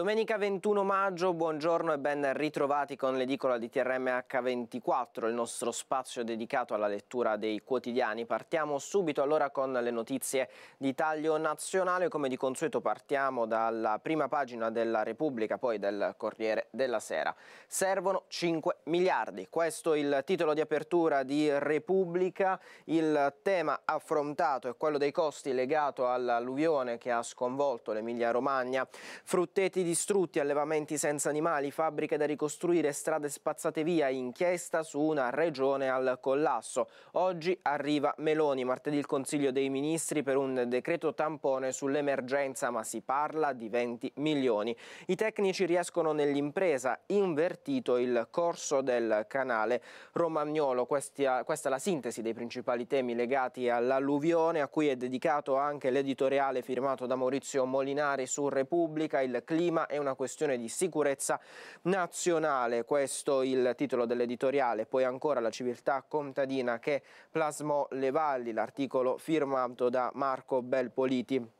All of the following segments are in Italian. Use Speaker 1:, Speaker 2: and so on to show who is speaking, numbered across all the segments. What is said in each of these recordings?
Speaker 1: Domenica 21 maggio, buongiorno e ben ritrovati con l'edicola di TRM h 24 il nostro spazio dedicato alla lettura dei quotidiani. Partiamo subito allora con le notizie di taglio nazionale, come di consueto partiamo dalla prima pagina della Repubblica, poi del Corriere della Sera. Servono 5 miliardi, questo è il titolo di apertura di Repubblica, il tema affrontato è quello dei costi legato all'alluvione che ha sconvolto l'Emilia Romagna. Frutteti di distrutti, allevamenti senza animali, fabbriche da ricostruire, strade spazzate via, inchiesta su una regione al collasso. Oggi arriva Meloni, martedì il Consiglio dei Ministri per un decreto tampone sull'emergenza, ma si parla di 20 milioni. I tecnici riescono nell'impresa, invertito il corso del canale romagnolo. Questa, questa è la sintesi dei principali temi legati all'alluvione, a cui è dedicato anche l'editoriale firmato da Maurizio Molinari su Repubblica, il clima ma è una questione di sicurezza nazionale. Questo il titolo dell'editoriale. Poi ancora la civiltà contadina che plasmò le valli, l'articolo firmato da Marco Belpoliti.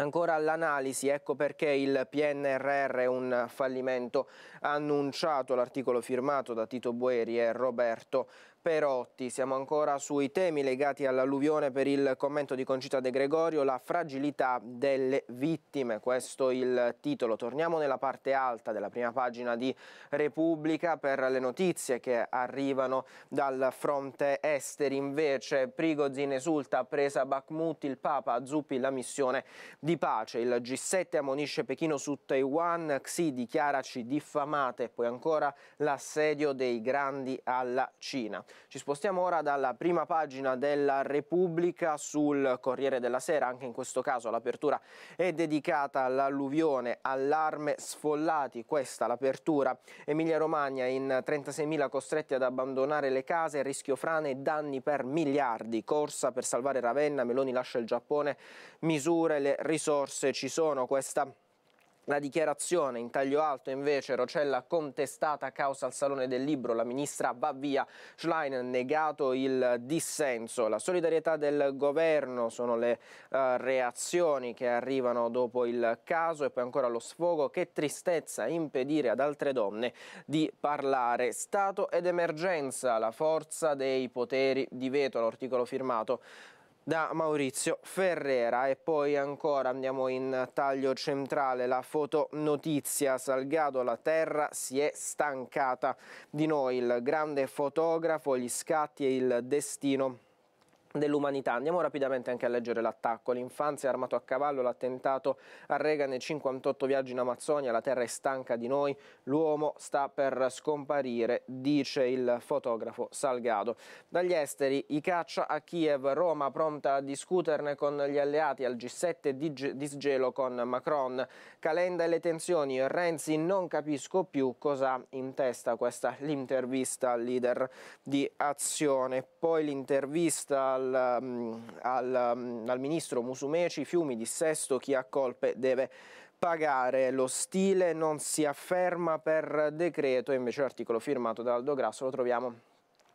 Speaker 1: Ancora all'analisi, ecco perché il PNRR è un fallimento. annunciato l'articolo firmato da Tito Boeri e Roberto Perotti. Siamo ancora sui temi legati all'alluvione per il commento di Concita De Gregorio, la fragilità delle vittime, questo il titolo. Torniamo nella parte alta della prima pagina di Repubblica per le notizie che arrivano dal fronte esteri. Invece Prigozin esulta presa Bakhmut, il Papa Zuppi la missione di di pace. Il G7 ammonisce Pechino su Taiwan, Xi dichiaraci diffamate poi ancora l'assedio dei grandi alla Cina. Ci spostiamo ora dalla prima pagina della Repubblica sul Corriere della Sera, anche in questo caso l'apertura è dedicata all'alluvione, allarme sfollati, questa l'apertura. Emilia Romagna in 36.000 costretti ad abbandonare le case, rischio frane e danni per miliardi, corsa per salvare Ravenna, Meloni lascia il Giappone, misure le risorse ci sono. Questa la dichiarazione in taglio alto invece Rocella contestata a causa al Salone del Libro, la ministra va via, Schlein negato il dissenso, la solidarietà del governo sono le uh, reazioni che arrivano dopo il caso e poi ancora lo sfogo, che tristezza impedire ad altre donne di parlare. Stato ed emergenza, la forza dei poteri di veto, l'articolo firmato da Maurizio Ferrera e poi ancora andiamo in taglio centrale la fotonotizia Salgado la terra si è stancata di noi il grande fotografo gli scatti e il destino dell'umanità. Andiamo rapidamente anche a leggere l'attacco. L'infanzia armato a cavallo, l'attentato a Reagan e 58 viaggi in Amazzonia, la terra è stanca di noi, l'uomo sta per scomparire, dice il fotografo Salgado. Dagli esteri, i caccia a Kiev, Roma pronta a discuterne con gli alleati al G7 disgelo con Macron. Calenda e le tensioni, Renzi non capisco più cosa ha in testa questa l'intervista al leader di Azione. Poi l'intervista al, mm, al, mm, al ministro Musumeci, fiumi dissesto, chi ha colpe deve pagare. Lo stile non si afferma per decreto, invece l'articolo firmato da Aldo Grasso lo troviamo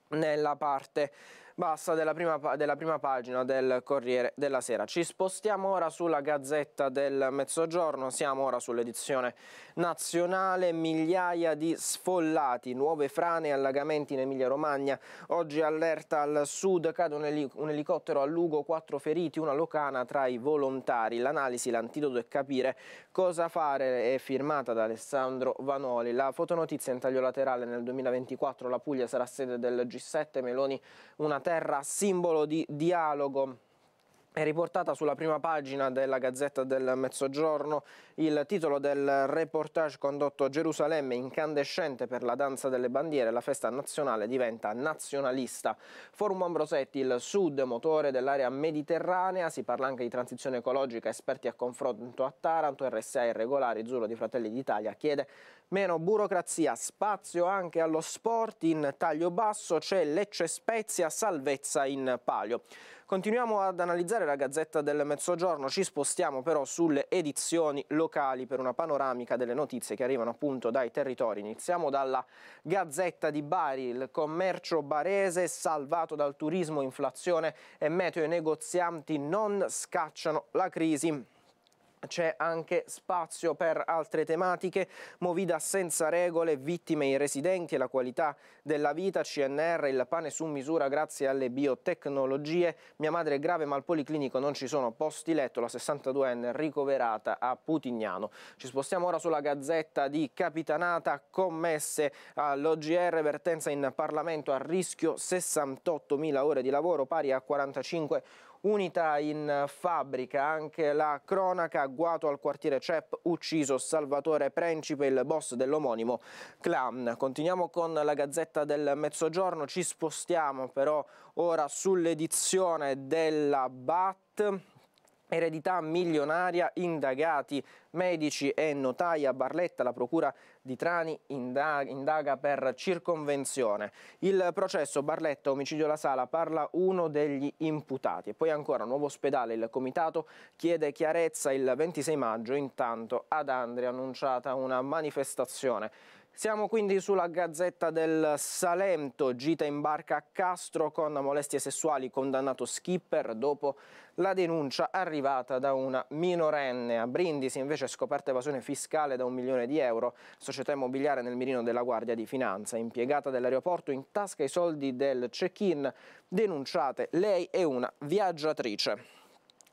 Speaker 1: nella parte bassa della prima, della prima pagina del Corriere della Sera. Ci spostiamo ora sulla Gazzetta del Mezzogiorno, siamo ora sull'edizione nazionale, migliaia di sfollati, nuove frane e allagamenti in Emilia-Romagna, oggi allerta al sud, cade un, elic un elicottero a Lugo, quattro feriti, una locana tra i volontari, l'analisi, l'antidoto e capire cosa fare è firmata da Alessandro Vanoli. La fotonotizia in taglio laterale nel 2024 la Puglia sarà sede del G7, Meloni una terra simbolo di dialogo è riportata sulla prima pagina della Gazzetta del Mezzogiorno il titolo del reportage condotto a Gerusalemme incandescente per la danza delle bandiere, la festa nazionale diventa nazionalista. Forum Ambrosetti, il sud motore dell'area mediterranea, si parla anche di transizione ecologica, esperti a confronto a Taranto, RSA irregolari, Zuro di Fratelli d'Italia chiede meno burocrazia, spazio anche allo sport in taglio basso, c'è Lecce Spezia, salvezza in palio. Continuiamo ad analizzare la Gazzetta del Mezzogiorno, ci spostiamo però sulle edizioni locali per una panoramica delle notizie che arrivano appunto dai territori. Iniziamo dalla Gazzetta di Bari, il commercio barese salvato dal turismo, inflazione e meteo i negozianti non scacciano la crisi c'è anche spazio per altre tematiche, Movida senza regole, vittime i residenti e la qualità della vita, CNR, il pane su misura grazie alle biotecnologie, mia madre è grave ma al policlinico non ci sono posti letto, la 62enne ricoverata a Putignano. Ci spostiamo ora sulla gazzetta di Capitanata, commesse all'OGR, vertenza in Parlamento a rischio 68.000 ore di lavoro pari a 45 ore Unità in fabbrica, anche la cronaca, guato al quartiere CEP, ucciso Salvatore Principe, il boss dell'omonimo clan. Continuiamo con la Gazzetta del Mezzogiorno, ci spostiamo però ora sull'edizione della BAT. Eredità milionaria, indagati medici e notai a Barletta, la procura di Trani indaga per circonvenzione. Il processo Barletta omicidio alla sala parla uno degli imputati e poi ancora nuovo ospedale, il comitato chiede chiarezza il 26 maggio, intanto ad Andria annunciata una manifestazione siamo quindi sulla Gazzetta del Salento, gita in barca a Castro con molestie sessuali condannato Skipper dopo la denuncia arrivata da una minorenne. A Brindisi invece scoperta evasione fiscale da un milione di euro, società immobiliare nel mirino della Guardia di Finanza, impiegata dell'aeroporto in tasca i soldi del check-in, denunciate lei è una viaggiatrice.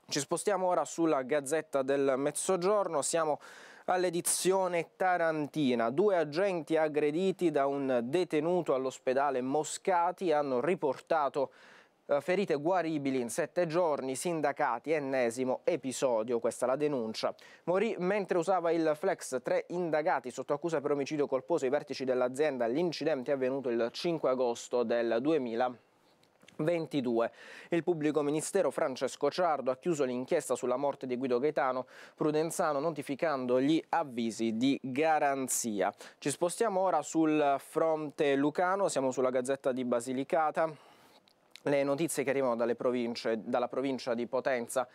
Speaker 1: Ci spostiamo ora sulla Gazzetta del Mezzogiorno, siamo all'edizione tarantina. Due agenti aggrediti da un detenuto all'ospedale Moscati hanno riportato eh, ferite guaribili in sette giorni, sindacati, ennesimo episodio, questa la denuncia. Morì mentre usava il Flex, tre indagati sotto accusa per omicidio colposo ai vertici dell'azienda. L'incidente è avvenuto il 5 agosto del 2000. 22. Il pubblico ministero Francesco Ciardo ha chiuso l'inchiesta sulla morte di Guido Gaetano Prudenzano notificando gli avvisi di garanzia. Ci spostiamo ora sul fronte lucano, siamo sulla Gazzetta di Basilicata. Le notizie che arrivano province, dalla provincia di Potenza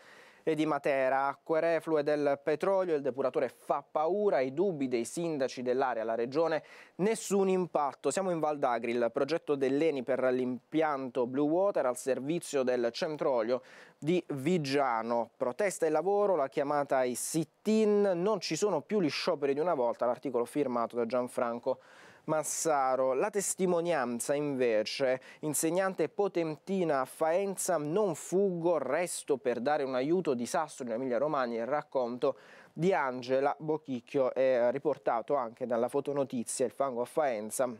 Speaker 1: e di Matera. Acque reflue del petrolio, il depuratore fa paura, i dubbi dei sindaci dell'area, la regione, nessun impatto. Siamo in Val d'Agri, il progetto dell'ENI per l'impianto Blue Water al servizio del centro olio di Vigiano. Protesta e lavoro, la chiamata ai sit-in, non ci sono più gli scioperi di una volta, l'articolo firmato da Gianfranco Massaro. La testimonianza invece, insegnante potentina a Faenza, non fuggo, resto per dare un aiuto disastro in Emilia Romagna, il racconto di Angela Bochicchio è riportato anche dalla fotonotizia Il fango a Faenza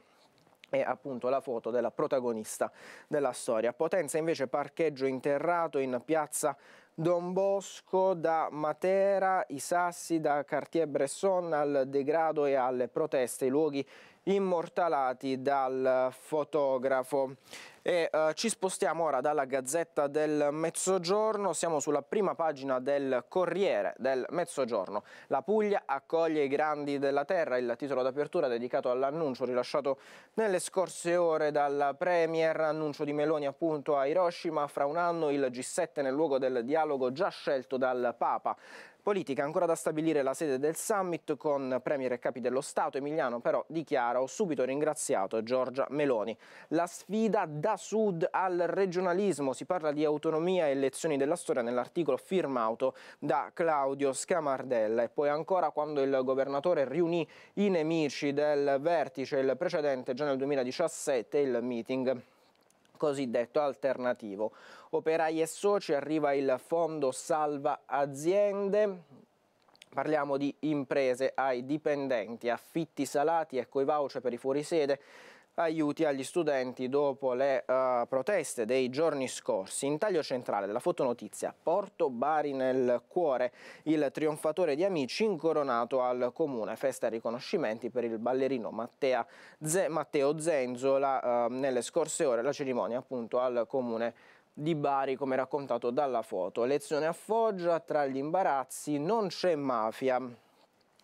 Speaker 1: è appunto la foto della protagonista della storia. Potenza invece parcheggio interrato in piazza Don Bosco da Matera, i sassi da Cartier-Bresson al degrado e alle proteste, i luoghi immortalati dal fotografo. E, eh, ci spostiamo ora dalla Gazzetta del Mezzogiorno, siamo sulla prima pagina del Corriere del Mezzogiorno. La Puglia accoglie i grandi della terra, il titolo d'apertura dedicato all'annuncio rilasciato nelle scorse ore dal Premier, annuncio di Meloni appunto a Hiroshima, fra un anno il G7 nel luogo del dialogo già scelto dal Papa. Politica ancora da stabilire la sede del summit con premier e capi dello Stato. Emiliano però dichiara ho subito ringraziato Giorgia Meloni. La sfida da sud al regionalismo, si parla di autonomia e lezioni della storia nell'articolo firmato da Claudio Scamardella e poi ancora quando il governatore riunì i nemici del vertice, il precedente già nel 2017 il meeting cosiddetto alternativo. Operai e soci arriva il fondo salva aziende, Parliamo di imprese ai dipendenti, affitti salati ecco i voucher per i fuorisede aiuti agli studenti dopo le uh, proteste dei giorni scorsi. In taglio centrale della fotonotizia Porto Bari nel cuore, il trionfatore di Amici incoronato al comune, festa e riconoscimenti per il ballerino Mattea, Ze, Matteo Zenzola. Uh, ehm, nelle scorse ore la cerimonia appunto al comune di Bari, come raccontato dalla foto. Lezione a Foggia, tra gli imbarazzi non c'è mafia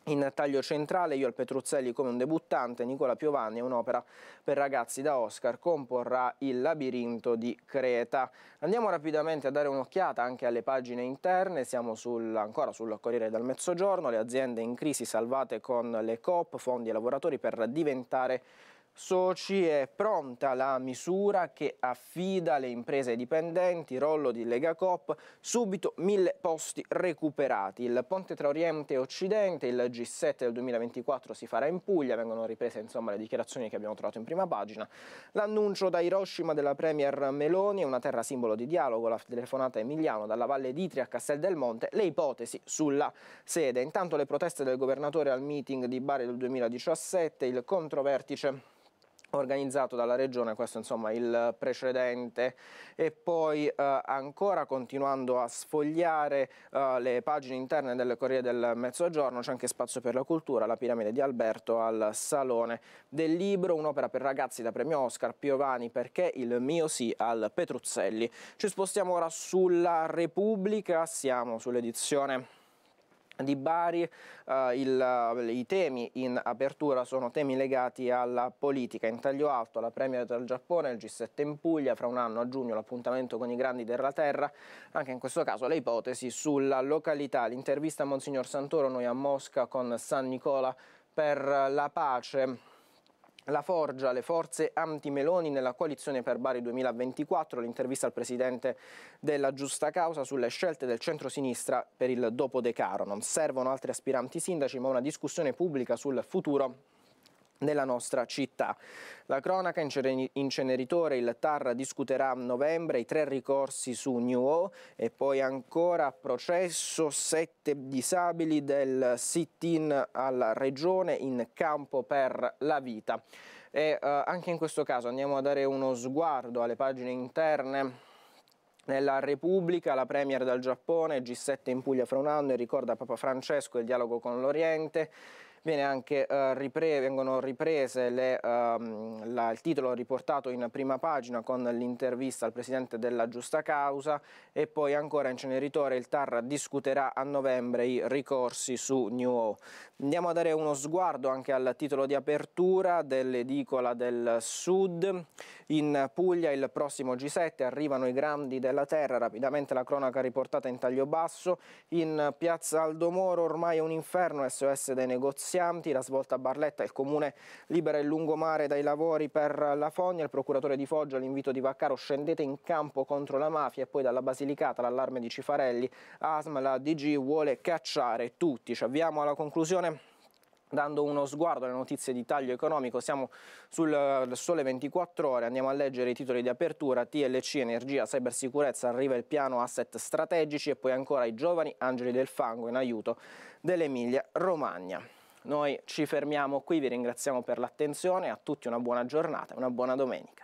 Speaker 1: in taglio centrale io al Petruzzelli come un debuttante, Nicola Piovanni è un'opera per ragazzi da Oscar, comporrà il labirinto di Creta. Andiamo rapidamente a dare un'occhiata anche alle pagine interne, siamo sul, ancora sul Corriere del Mezzogiorno, le aziende in crisi salvate con le COP, fondi e lavoratori per diventare Soci è pronta la misura che affida le imprese dipendenti, rollo di Lega Coop, subito mille posti recuperati. Il ponte tra Oriente e Occidente, il G7 del 2024 si farà in Puglia, vengono riprese insomma le dichiarazioni che abbiamo trovato in prima pagina. L'annuncio da Hiroshima della Premier Meloni, una terra simbolo di dialogo, la telefonata Emiliano dalla Valle d'Itria a Castel del Monte, le ipotesi sulla sede. Intanto le proteste del governatore al meeting di Bari del 2017, il controvertice organizzato dalla regione, questo insomma il precedente e poi eh, ancora continuando a sfogliare eh, le pagine interne delle Corriere del Mezzogiorno c'è anche spazio per la cultura, la piramide di Alberto al Salone del Libro, un'opera per ragazzi da premio Oscar Piovani perché il mio sì al Petruzzelli. Ci spostiamo ora sulla Repubblica, siamo sull'edizione di Bari eh, il, eh, i temi in apertura sono temi legati alla politica in taglio alto, la Premier del Giappone, il G7 in Puglia, fra un anno a giugno l'appuntamento con i grandi della terra, anche in questo caso le ipotesi sulla località, l'intervista a Monsignor Santoro noi a Mosca con San Nicola per la pace la Forgia, le forze anti-Meloni nella coalizione per Bari 2024, l'intervista al presidente della Giusta Causa sulle scelte del centro-sinistra per il dopo De Caro. Non servono altri aspiranti sindaci, ma una discussione pubblica sul futuro nella nostra città. La cronaca inceneritore, il TAR discuterà a novembre i tre ricorsi su New O e poi ancora processo sette disabili del sit-in alla regione in campo per la vita. E eh, anche in questo caso andiamo a dare uno sguardo alle pagine interne nella Repubblica, la Premier dal Giappone, G7 in Puglia fra un anno e ricorda Papa Francesco il dialogo con l'Oriente anche, eh, ripre vengono riprese le, ehm, la, il titolo riportato in prima pagina con l'intervista al presidente della giusta causa e poi ancora Inceneritore il TAR discuterà a novembre i ricorsi su New O. Andiamo a dare uno sguardo anche al titolo di apertura dell'edicola del Sud. In Puglia il prossimo G7 arrivano i grandi della terra, rapidamente la cronaca riportata in taglio basso. In piazza Aldomoro ormai è un inferno, SOS dei negozi negozianti, la svolta a Barletta, il comune libera il lungomare dai lavori per la Fogna, il procuratore di Foggia l'invito di Vaccaro scendete in campo contro la mafia e poi dalla Basilicata l'allarme di Cifarelli, Asma, la DG vuole cacciare tutti. Ci avviamo alla conclusione dando uno sguardo alle notizie di taglio economico, siamo sul eh, sole 24 ore, andiamo a leggere i titoli di apertura, TLC, energia, cybersicurezza, arriva il piano asset strategici e poi ancora i giovani angeli del fango in aiuto dell'Emilia Romagna. Noi ci fermiamo qui, vi ringraziamo per l'attenzione, a tutti una buona giornata, e una buona domenica.